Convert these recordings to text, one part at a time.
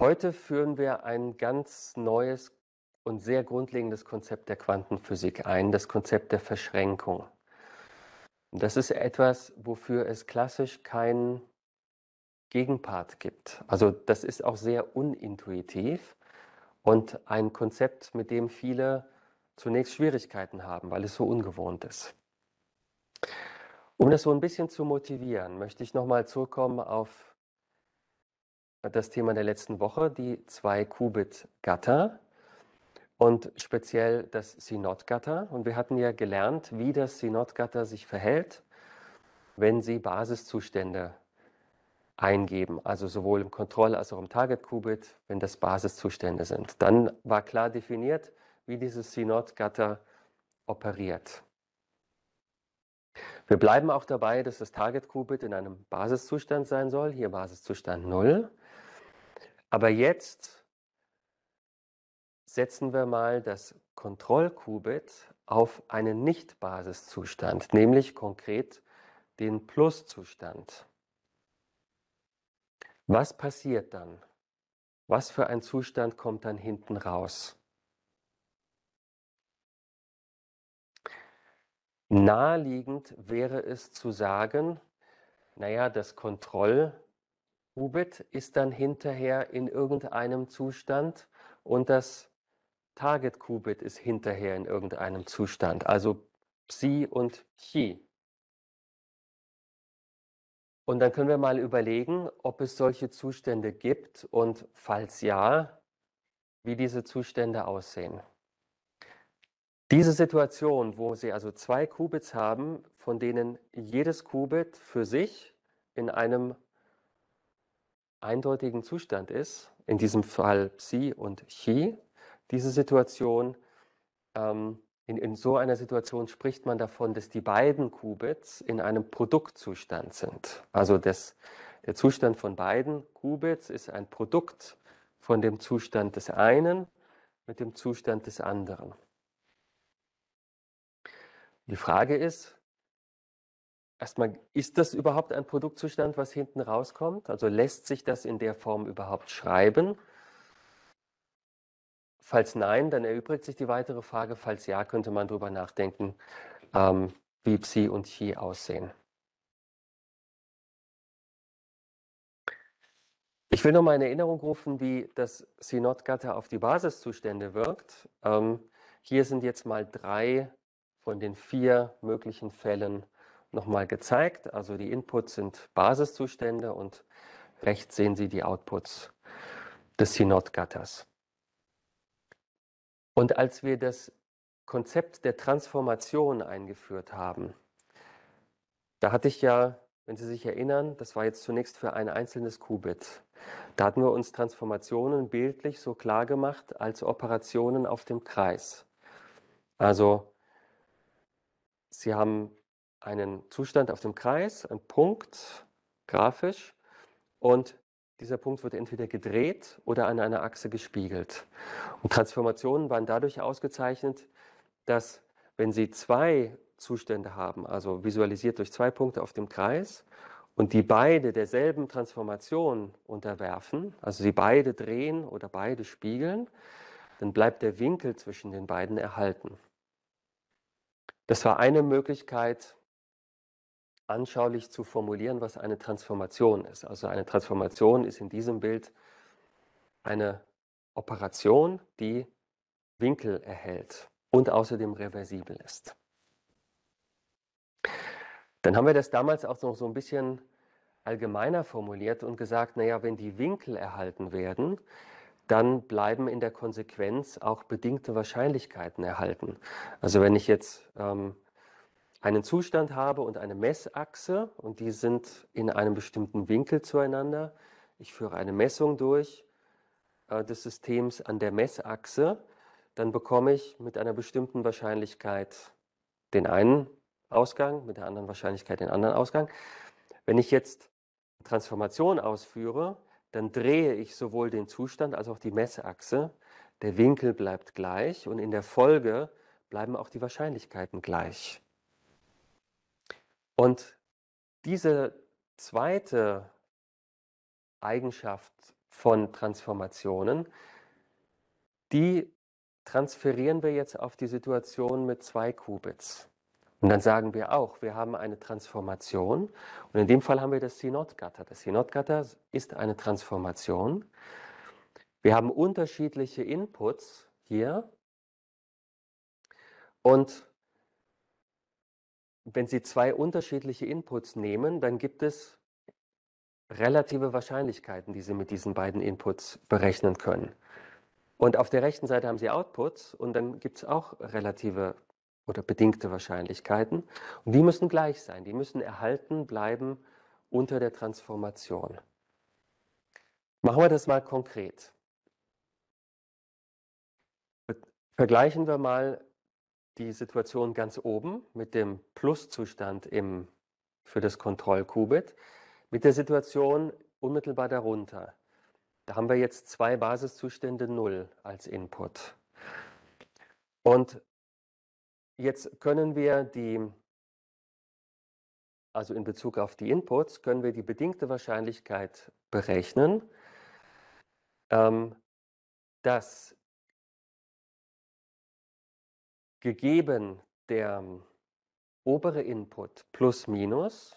Heute führen wir ein ganz neues und sehr grundlegendes Konzept der Quantenphysik ein, das Konzept der Verschränkung. Das ist etwas, wofür es klassisch keinen Gegenpart gibt. Also das ist auch sehr unintuitiv und ein Konzept, mit dem viele zunächst Schwierigkeiten haben, weil es so ungewohnt ist. Um das so ein bisschen zu motivieren, möchte ich nochmal zurückkommen auf das Thema der letzten Woche, die zwei qubit gatter und speziell das Synod-Gatter. Und wir hatten ja gelernt, wie das Synod-Gatter sich verhält, wenn Sie Basiszustände eingeben, also sowohl im Kontroll- als auch im Target-Qubit, wenn das Basiszustände sind. Dann war klar definiert, wie dieses Synod-Gatter operiert. Wir bleiben auch dabei, dass das Target-Qubit in einem Basiszustand sein soll, hier Basiszustand 0. Aber jetzt setzen wir mal das Kontrollqubit auf einen Nicht-Basiszustand, nämlich konkret den Pluszustand. Was passiert dann? Was für ein Zustand kommt dann hinten raus? Naheliegend wäre es zu sagen, naja, das Kontrollqubit Qubit ist dann hinterher in irgendeinem Zustand und das Target Qubit ist hinterher in irgendeinem Zustand. Also Psi und Chi. Und dann können wir mal überlegen, ob es solche Zustände gibt und falls ja, wie diese Zustände aussehen. Diese Situation, wo Sie also zwei Qubits haben, von denen jedes Qubit für sich in einem eindeutigen Zustand ist, in diesem Fall Psi und Chi, diese Situation, ähm, in, in, so einer Situation spricht man davon, dass die beiden Qubits in einem Produktzustand sind. Also das, der Zustand von beiden Qubits ist ein Produkt von dem Zustand des einen mit dem Zustand des anderen. Die Frage ist, erstmal, ist das überhaupt ein Produktzustand, was hinten rauskommt? Also lässt sich das in der Form überhaupt schreiben? Falls nein, dann erübrigt sich die weitere Frage. Falls ja, könnte man darüber nachdenken, ähm, wie Psi und Chi aussehen. Ich will nochmal in Erinnerung rufen, wie das Synod-Gatter auf die Basiszustände wirkt. Ähm, hier sind jetzt mal drei von den vier möglichen Fällen nochmal gezeigt. Also die Inputs sind Basiszustände und rechts sehen Sie die Outputs des Sinot-Gattas. Und als wir das Konzept der Transformation eingeführt haben, da hatte ich ja, wenn Sie sich erinnern, das war jetzt zunächst für ein einzelnes Qubit. Da hatten wir uns Transformationen bildlich so klar gemacht als Operationen auf dem Kreis. Also Sie haben einen Zustand auf dem Kreis, einen Punkt grafisch und dieser Punkt wird entweder gedreht oder an einer Achse gespiegelt. Und Transformationen waren dadurch ausgezeichnet, dass wenn Sie zwei Zustände haben, also visualisiert durch zwei Punkte auf dem Kreis und die beide derselben Transformation unterwerfen, also sie beide drehen oder beide spiegeln, dann bleibt der Winkel zwischen den beiden erhalten. Das war eine Möglichkeit, anschaulich zu formulieren, was eine Transformation ist. Also eine Transformation ist in diesem Bild eine Operation, die Winkel erhält und außerdem reversibel ist. Dann haben wir das damals auch noch so ein bisschen allgemeiner formuliert und gesagt, naja, wenn die Winkel erhalten werden, dann bleiben in der Konsequenz auch bedingte Wahrscheinlichkeiten erhalten. Also wenn ich jetzt ähm, einen Zustand habe und eine Messachse und die sind in einem bestimmten Winkel zueinander. Ich führe eine Messung durch äh, des Systems an der Messachse, dann bekomme ich mit einer bestimmten Wahrscheinlichkeit den einen Ausgang, mit der anderen Wahrscheinlichkeit den anderen Ausgang. Wenn ich jetzt Transformation ausführe, dann drehe ich sowohl den Zustand als auch die Messachse. Der Winkel bleibt gleich und in der Folge bleiben auch die Wahrscheinlichkeiten gleich. Und diese zweite Eigenschaft von Transformationen, die transferieren wir jetzt auf die Situation mit zwei Qubits. Und dann sagen wir auch, wir haben eine Transformation. Und in dem Fall haben wir das Sinot-Gatter. Das Sinot-Gatter ist eine Transformation. Wir haben unterschiedliche Inputs hier. Und wenn Sie zwei unterschiedliche Inputs nehmen, dann gibt es relative Wahrscheinlichkeiten, die Sie mit diesen beiden Inputs berechnen können. Und auf der rechten Seite haben Sie Outputs und dann gibt es auch relative oder bedingte Wahrscheinlichkeiten. Und die müssen gleich sein, die müssen erhalten bleiben unter der Transformation. Machen wir das mal konkret. Vergleichen wir mal die Situation ganz oben mit dem Pluszustand im, für das Kontrollqubit mit der Situation unmittelbar darunter. Da haben wir jetzt zwei Basiszustände 0 als Input. Und jetzt können wir die, also in Bezug auf die Inputs, können wir die bedingte Wahrscheinlichkeit berechnen, ähm, dass gegeben der ähm, obere Input plus minus,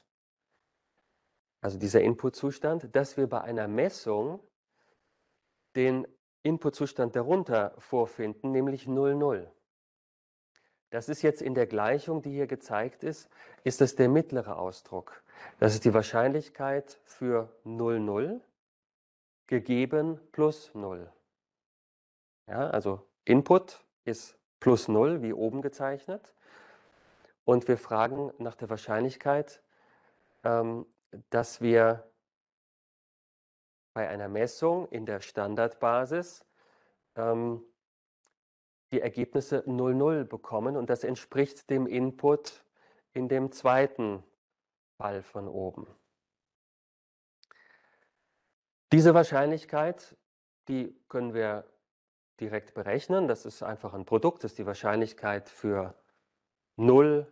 also dieser Inputzustand, dass wir bei einer Messung den Inputzustand darunter vorfinden, nämlich 00. Das ist jetzt in der Gleichung, die hier gezeigt ist, ist das der mittlere Ausdruck. Das ist die Wahrscheinlichkeit für 00 gegeben plus 0. Ja, also Input ist plus 0, wie oben gezeichnet. Und wir fragen nach der Wahrscheinlichkeit, ähm, dass wir bei einer Messung in der Standardbasis ähm, die Ergebnisse 00 bekommen und das entspricht dem Input in dem zweiten Fall von oben. Diese Wahrscheinlichkeit, die können wir direkt berechnen. Das ist einfach ein Produkt, das ist die Wahrscheinlichkeit für 0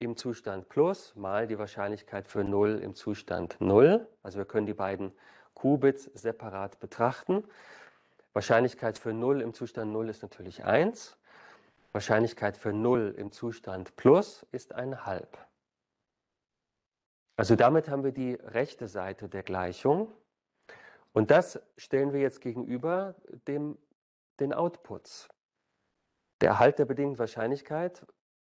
im Zustand plus mal die Wahrscheinlichkeit für 0 im Zustand 0. Also wir können die beiden Qubits separat betrachten. Wahrscheinlichkeit für 0 im Zustand 0 ist natürlich 1. Wahrscheinlichkeit für 0 im Zustand plus ist ein halb. Also damit haben wir die rechte Seite der Gleichung. Und das stellen wir jetzt gegenüber dem den Outputs. Der Erhalt der bedingten Wahrscheinlichkeit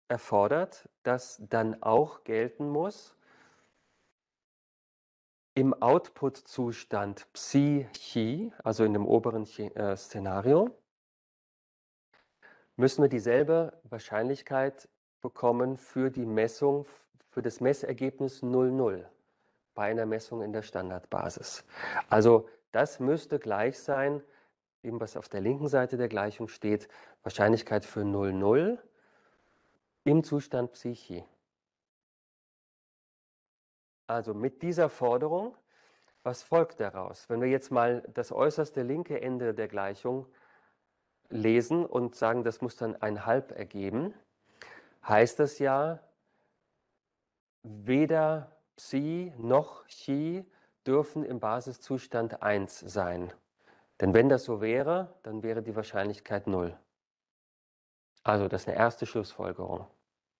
erfordert, dass dann auch gelten muss, im Output-Zustand Psi-Chi, also in dem oberen äh, Szenario, müssen wir dieselbe Wahrscheinlichkeit bekommen für die Messung, für das Messergebnis 00 bei einer Messung in der Standardbasis. Also das müsste gleich sein eben was auf der linken Seite der Gleichung steht, Wahrscheinlichkeit für 0, 0 im Zustand Psyche. Also mit dieser Forderung, was folgt daraus? Wenn wir jetzt mal das äußerste linke Ende der Gleichung lesen und sagen, das muss dann ein Halb ergeben, heißt das ja, weder Psi noch Chi dürfen im Basiszustand 1 sein. Denn wenn das so wäre, dann wäre die Wahrscheinlichkeit null. Also das ist eine erste Schlussfolgerung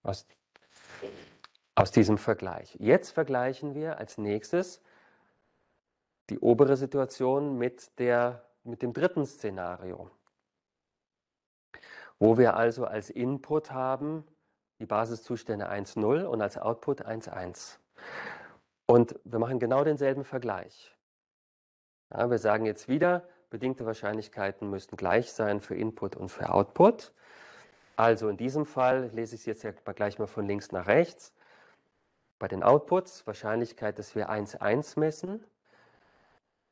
aus, aus diesem Vergleich. Jetzt vergleichen wir als nächstes die obere Situation mit, der, mit dem dritten Szenario, wo wir also als Input haben die Basiszustände 1.0 und als Output 1.1. Und wir machen genau denselben Vergleich. Ja, wir sagen jetzt wieder, bedingte Wahrscheinlichkeiten müssten gleich sein für Input und für Output. Also in diesem Fall lese ich es jetzt ja gleich mal von links nach rechts. Bei den Outputs Wahrscheinlichkeit, dass wir 1, 1 messen.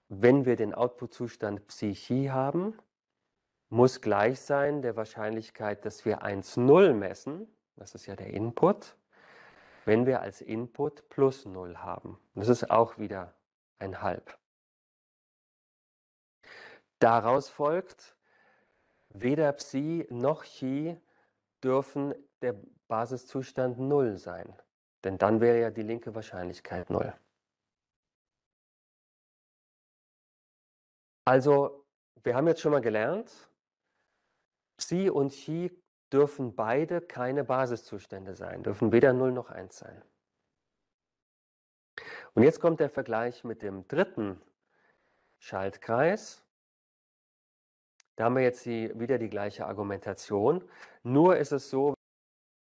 Wenn wir den Outputzustand Psychi haben, muss gleich sein der Wahrscheinlichkeit, dass wir 1, 0 messen. Das ist ja der Input. Wenn wir als Input plus 0 haben. Das ist auch wieder ein Halb. Daraus folgt, weder Psi noch Chi dürfen der Basiszustand 0 sein. Denn dann wäre ja die linke Wahrscheinlichkeit 0. Also, wir haben jetzt schon mal gelernt, Psi und Chi dürfen beide keine Basiszustände sein, dürfen weder 0 noch 1 sein. Und jetzt kommt der Vergleich mit dem dritten Schaltkreis. Da haben wir jetzt die, wieder die gleiche Argumentation. Nur ist es so,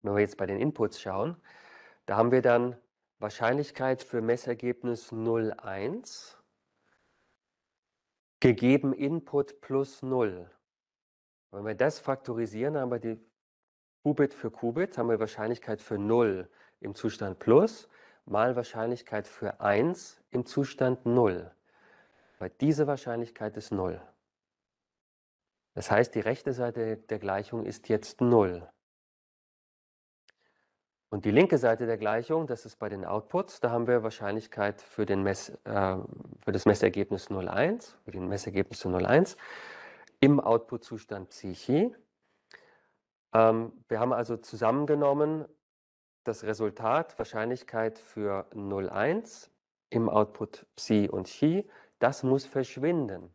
wenn wir jetzt bei den Inputs schauen, da haben wir dann Wahrscheinlichkeit für Messergebnis 0,1 gegeben Input plus 0. Wenn wir das faktorisieren, haben wir die Qubit für Qubit, haben wir Wahrscheinlichkeit für 0 im Zustand plus mal Wahrscheinlichkeit für 1 im Zustand 0. Weil diese Wahrscheinlichkeit ist 0. Das heißt, die rechte Seite der Gleichung ist jetzt 0. Und die linke Seite der Gleichung, das ist bei den Outputs, da haben wir Wahrscheinlichkeit für, Mess, äh, für das Messergebnis 0,1, für den Messergebnis 0,1 im Output-Zustand Psyche. Ähm, wir haben also zusammengenommen das Resultat Wahrscheinlichkeit für 0,1 im Output Psi und Chi. Das muss verschwinden.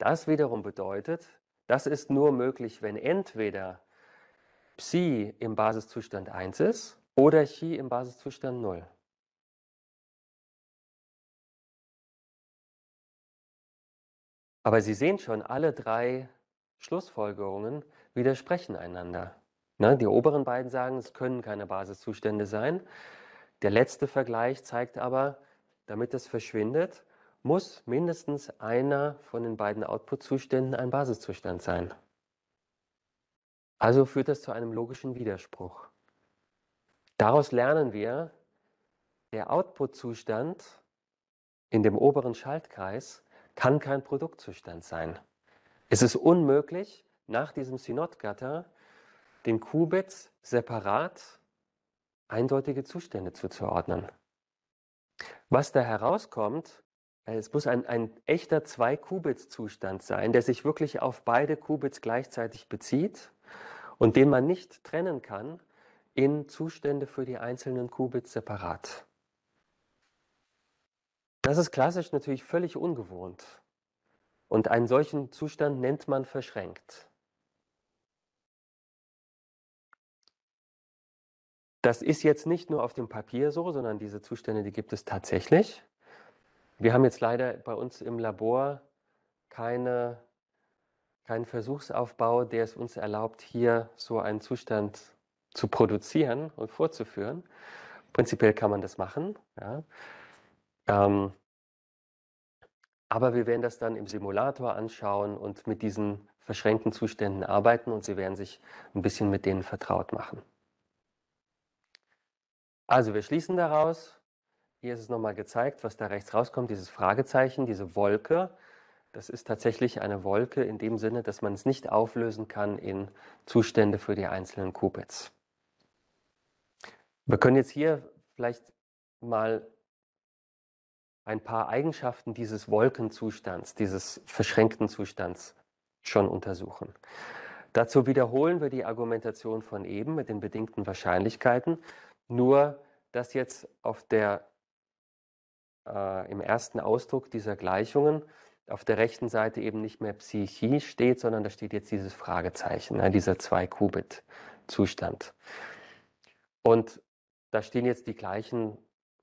Das wiederum bedeutet, das ist nur möglich, wenn entweder Psi im Basiszustand 1 ist oder Chi im Basiszustand 0. Aber Sie sehen schon, alle drei Schlussfolgerungen widersprechen einander. Na, ne, die oberen beiden sagen, es können keine Basiszustände sein. Der letzte Vergleich zeigt aber, damit es verschwindet, muss mindestens einer von den beiden Output-Zuständen ein Basiszustand sein. Also führt das zu einem logischen Widerspruch. Daraus lernen wir, der Output-Zustand in dem oberen Schaltkreis kann kein Produktzustand sein. Es ist unmöglich, nach diesem Synod-Gatter den Qubits separat eindeutige Zustände zuzuordnen. Was da herauskommt, äh, es muss ein, ein echter Zwei-Qubits-Zustand sein, der sich wirklich auf beide Qubits gleichzeitig bezieht und den man nicht trennen kann in Zustände für die einzelnen Qubits separat. Das ist klassisch natürlich völlig ungewohnt. Und einen solchen Zustand nennt man verschränkt. Das ist jetzt nicht nur auf dem Papier so, sondern diese Zustände, die gibt es tatsächlich. Wir haben jetzt leider bei uns im Labor keine, keinen Versuchsaufbau, der es uns erlaubt, hier so einen Zustand zu produzieren und vorzuführen. Prinzipiell kann man das machen. Ja. Ähm, aber wir werden das dann im Simulator anschauen und mit diesen verschränkten Zuständen arbeiten und Sie werden sich ein bisschen mit denen vertraut machen. Also wir schließen daraus, hier ist es nochmal gezeigt, was da rechts rauskommt, dieses Fragezeichen, diese Wolke. Das ist tatsächlich eine Wolke in dem Sinne, dass man es nicht auflösen kann in Zustände für die einzelnen Qubits. Wir können jetzt hier vielleicht mal ein paar Eigenschaften dieses Wolkenzustands, dieses verschränkten Zustands schon untersuchen. Dazu wiederholen wir die Argumentation von eben mit den bedingten Wahrscheinlichkeiten, nur dass jetzt auf der äh, im ersten Ausdruck dieser Gleichungen auf der rechten Seite eben nicht mehr Psychie steht, sondern da steht jetzt dieses Fragezeichen, ne, dieser 2-Qubit-Zustand. Und da stehen jetzt die gleichen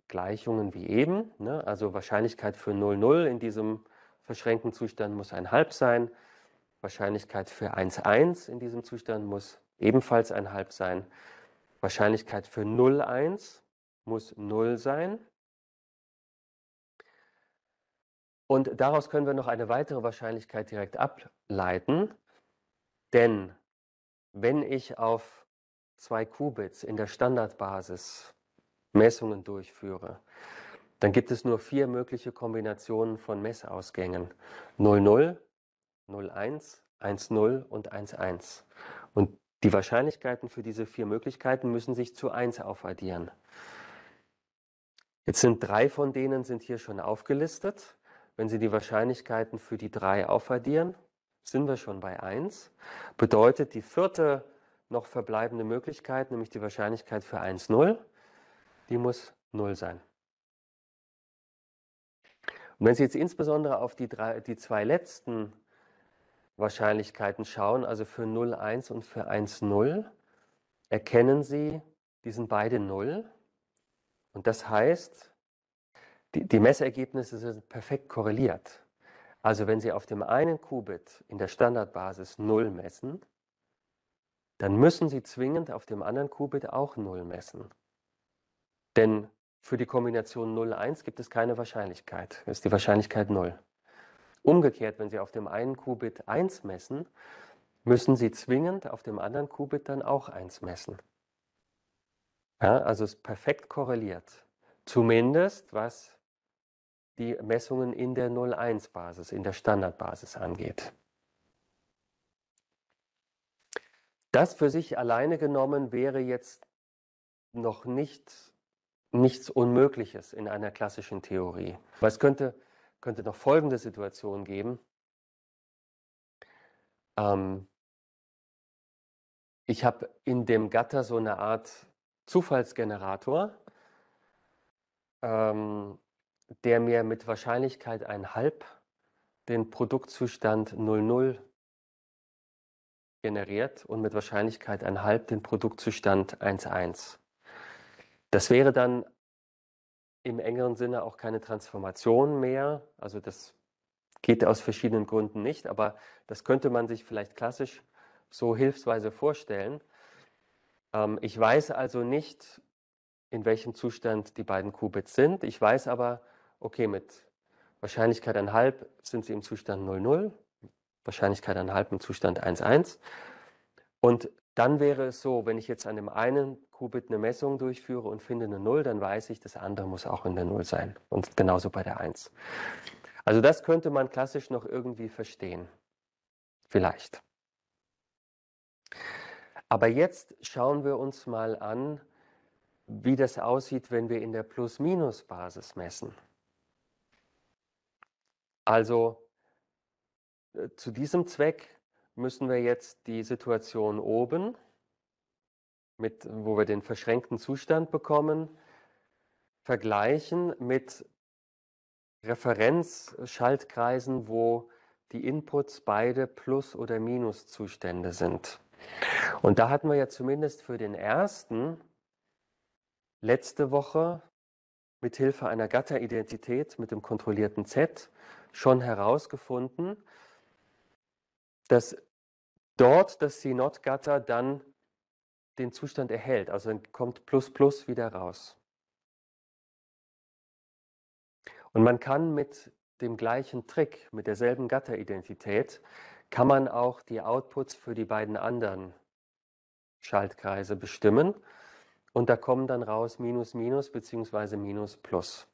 Gleichungen wie eben. Ne? Also Wahrscheinlichkeit für 0, 0 in diesem verschränkten Zustand muss ein Halb sein. Wahrscheinlichkeit für 1, 1 in diesem Zustand muss ebenfalls ein Halb sein. Wahrscheinlichkeit für 0, 1 muss 0 sein. Und daraus können wir noch eine weitere Wahrscheinlichkeit direkt ableiten. Denn wenn ich auf zwei Qubits in der Standardbasis Messungen durchführe, dann gibt es nur vier mögliche Kombinationen von Messausgängen. 00, 01, 10 und 11. Und die Wahrscheinlichkeiten für diese vier Möglichkeiten müssen sich zu 1 aufaddieren. Jetzt sind drei von denen sind hier schon aufgelistet. Wenn Sie die Wahrscheinlichkeiten für die 3 aufaddieren, sind wir schon bei 1. Bedeutet die vierte noch verbleibende Möglichkeit, nämlich die Wahrscheinlichkeit für 1, 0, die muss 0 sein. Und wenn Sie jetzt insbesondere auf die, drei, die zwei letzten Wahrscheinlichkeiten schauen, also für 0, 1 und für 1, 0, erkennen Sie, die sind beide 0. Und das heißt, die, die Messergebnisse sind perfekt korreliert. Also wenn Sie auf dem einen Qubit in der Standardbasis 0 messen, dann müssen Sie zwingend auf dem anderen Qubit auch 0 messen. Denn für die Kombination 0-1 gibt es keine Wahrscheinlichkeit, ist die Wahrscheinlichkeit 0. Umgekehrt, wenn Sie auf dem einen Qubit 1 messen, müssen Sie zwingend auf dem anderen Qubit dann auch 1 messen. Ja, also es ist perfekt korreliert. Zumindest was die Messungen in der 0,1-Basis, in der Standardbasis angeht. Das für sich alleine genommen wäre jetzt noch nicht, nichts Unmögliches in einer klassischen Theorie. Aber es könnte, könnte noch folgende Situation geben. Ähm, ich habe in dem Gatter so eine Art Zufallsgenerator. Ähm, der mir mit Wahrscheinlichkeit ein Halb den Produktzustand 00 generiert und mit Wahrscheinlichkeit ein Halb den Produktzustand 11. Das wäre dann im engeren Sinne auch keine Transformation mehr. Also das geht aus verschiedenen Gründen nicht, aber das könnte man sich vielleicht klassisch so hilfsweise vorstellen. Ähm, ich weiß also nicht, in welchem Zustand die beiden Qubits sind. Ich weiß aber, okay, mit Wahrscheinlichkeit 1,5 sind sie im Zustand 0,0, Wahrscheinlichkeit 1,5 im Zustand 1,1. Und dann wäre es so, wenn ich jetzt an dem einen Qubit eine Messung durchführe und finde eine 0, dann weiß ich, das andere muss auch in der 0 sein. Und genauso bei der 1. Also das könnte man klassisch noch irgendwie verstehen. Vielleicht. Aber jetzt schauen wir uns mal an, wie das aussieht, wenn wir in der Plus-Minus-Basis messen. Also äh, zu diesem Zweck müssen wir jetzt die Situation oben, mit, wo wir den verschränkten Zustand bekommen, vergleichen mit Referenzschaltkreisen, wo die Inputs beide Plus- oder Minuszustände sind. Und da hatten wir ja zumindest für den ersten letzte Woche mit Hilfe einer Gatteridentität mit dem kontrollierten Z schon herausgefunden, dass dort das Sinot-Gatter dann den Zustand erhält. Also dann kommt plus plus wieder raus. Und man kann mit dem gleichen Trick, mit derselben Gatteridentität, kann man auch die Outputs für die beiden anderen Schaltkreise bestimmen. Und da kommen dann raus minus minus beziehungsweise minus plus.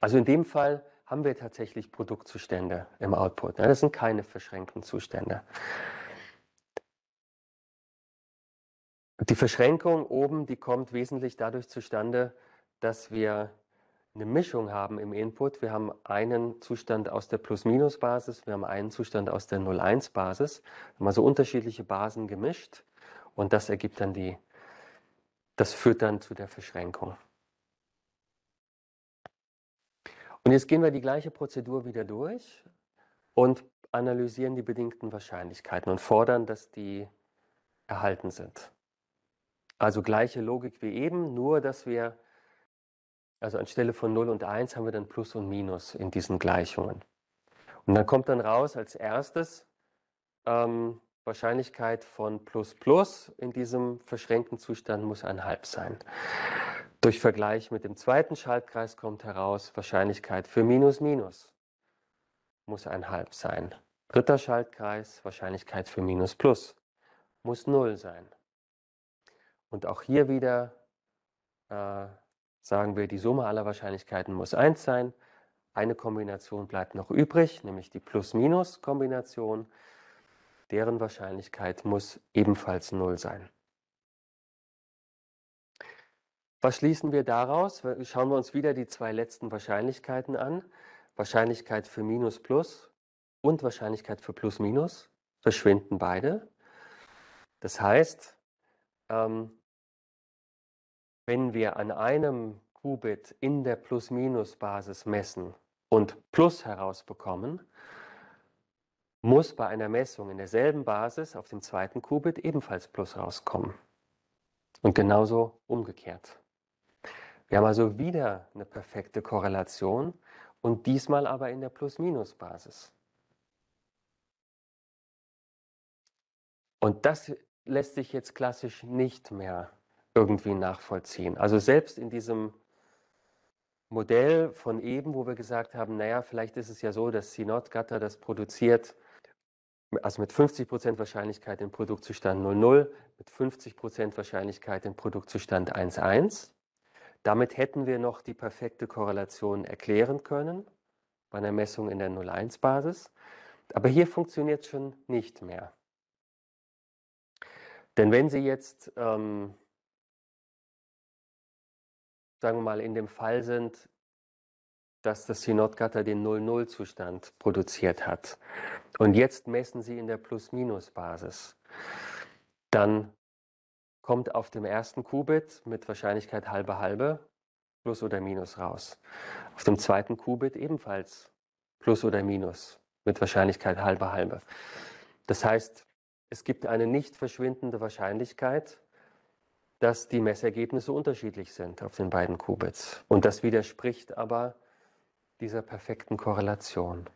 Also in dem Fall haben wir tatsächlich Produktzustände im Output. Ne? Das sind keine verschränkten Zustände. Die Verschränkung oben, die kommt wesentlich dadurch zustande, dass wir eine Mischung haben im Input. Wir haben einen Zustand aus der Plus-Minus-Basis, wir haben einen Zustand aus der 0-1-Basis. Wir haben also unterschiedliche Basen gemischt und das ergibt dann die, das führt dann zu der Verschränkung. Und jetzt gehen wir die gleiche Prozedur wieder durch und analysieren die bedingten Wahrscheinlichkeiten und fordern, dass die erhalten sind. Also gleiche Logik wie eben, nur dass wir, also anstelle von 0 und 1 haben wir dann Plus und Minus in diesen Gleichungen. Und dann kommt dann raus als erstes ähm, Wahrscheinlichkeit von Plus Plus in diesem verschränkten Zustand muss ein Halb sein. Durch Vergleich mit dem zweiten Schaltkreis kommt heraus, Wahrscheinlichkeit für Minus Minus muss ein Halb sein. Dritter Schaltkreis, Wahrscheinlichkeit für Minus Plus muss 0 sein. Und auch hier wieder äh, sagen wir, die Summe aller Wahrscheinlichkeiten muss 1 sein. Eine Kombination bleibt noch übrig, nämlich die Plus-Minus-Kombination. Deren Wahrscheinlichkeit muss ebenfalls 0 sein. Was schließen wir daraus? Schauen wir uns wieder die zwei letzten Wahrscheinlichkeiten an. Wahrscheinlichkeit für Minus Plus und Wahrscheinlichkeit für Plus Minus verschwinden beide. Das heißt, ähm, wenn wir an einem Qubit in der Plus-Minus-Basis messen und Plus herausbekommen, muss bei einer Messung in derselben Basis auf dem zweiten Qubit ebenfalls Plus rauskommen. Und genauso umgekehrt. Wir haben also wieder eine perfekte Korrelation und diesmal aber in der Plus-Minus-Basis. Und das lässt sich jetzt klassisch nicht mehr irgendwie nachvollziehen. Also selbst in diesem Modell von eben, wo wir gesagt haben, naja, vielleicht ist es ja so, dass Sinot-Gatter das produziert, also mit 50% Wahrscheinlichkeit im Produktzustand 00, mit 50% Wahrscheinlichkeit im Produktzustand 11. Damit hätten wir noch die perfekte Korrelation erklären können bei einer Messung in der 0,1-Basis. Aber hier funktioniert es schon nicht mehr. Denn wenn Sie jetzt, ähm, sagen wir mal, in dem Fall sind, dass das Synodgatter den 0-0-Zustand produziert hat und jetzt messen Sie in der Plus-Minus-Basis, dann kommt auf dem ersten Qubit mit Wahrscheinlichkeit halbe halbe plus oder minus raus. Auf dem zweiten Qubit ebenfalls plus oder minus mit Wahrscheinlichkeit halbe halbe. Das heißt, es gibt eine nicht verschwindende Wahrscheinlichkeit, dass die Messergebnisse unterschiedlich sind auf den beiden Qubits. Und das widerspricht aber dieser perfekten Korrelation.